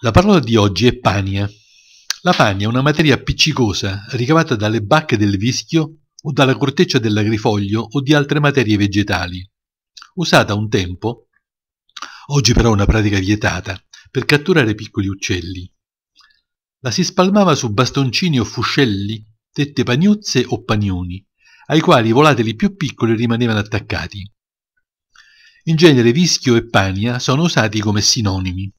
La parola di oggi è pania. La pania è una materia appiccicosa ricavata dalle bacche del vischio o dalla corteccia dell'agrifoglio o di altre materie vegetali. Usata un tempo, oggi però è una pratica vietata, per catturare piccoli uccelli. La si spalmava su bastoncini o fuscelli, dette paniuzze o panioni, ai quali i volatili più piccoli rimanevano attaccati. In genere vischio e pania sono usati come sinonimi.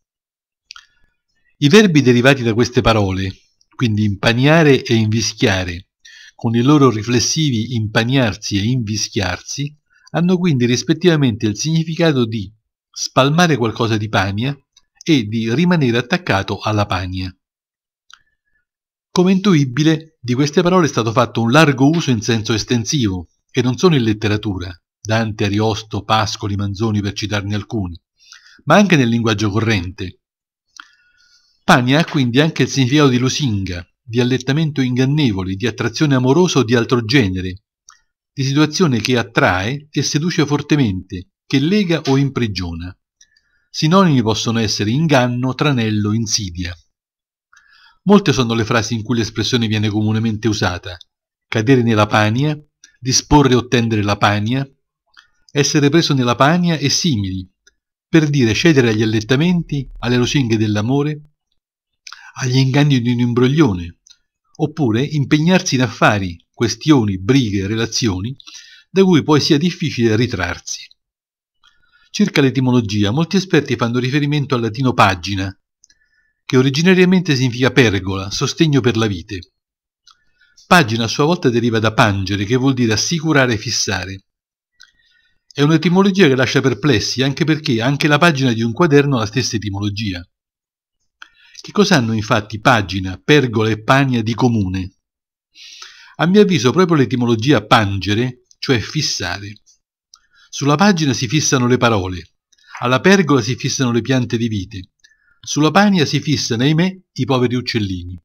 I verbi derivati da queste parole, quindi impaniare e invischiare, con i loro riflessivi impaniarsi e invischiarsi, hanno quindi rispettivamente il significato di spalmare qualcosa di pania e di rimanere attaccato alla pania. Come intuibile, di queste parole è stato fatto un largo uso in senso estensivo, e non solo in letteratura, Dante, Ariosto, Pascoli, Manzoni per citarne alcuni, ma anche nel linguaggio corrente, Pania ha quindi anche il significato di lusinga, di allettamento ingannevole, di attrazione amorosa o di altro genere, di situazione che attrae e seduce fortemente, che lega o imprigiona. Sinonimi possono essere inganno, tranello, insidia. Molte sono le frasi in cui l'espressione viene comunemente usata. Cadere nella pania, disporre o tendere la pania, essere preso nella pania e simili, per dire cedere agli allettamenti, alle lusinghe dell'amore, agli inganni di un imbroglione, oppure impegnarsi in affari, questioni, brighe, relazioni, da cui poi sia difficile ritrarsi. Circa l'etimologia, molti esperti fanno riferimento al latino pagina, che originariamente significa pergola, sostegno per la vite. Pagina a sua volta deriva da pangere, che vuol dire assicurare e fissare. È un'etimologia che lascia perplessi, anche perché anche la pagina di un quaderno ha la stessa etimologia. Che cosa hanno infatti pagina, pergola e pagna di comune? A mio avviso proprio l'etimologia pangere, cioè fissare. Sulla pagina si fissano le parole, alla pergola si fissano le piante di vite, sulla pagna si fissano, ahimè, i poveri uccellini.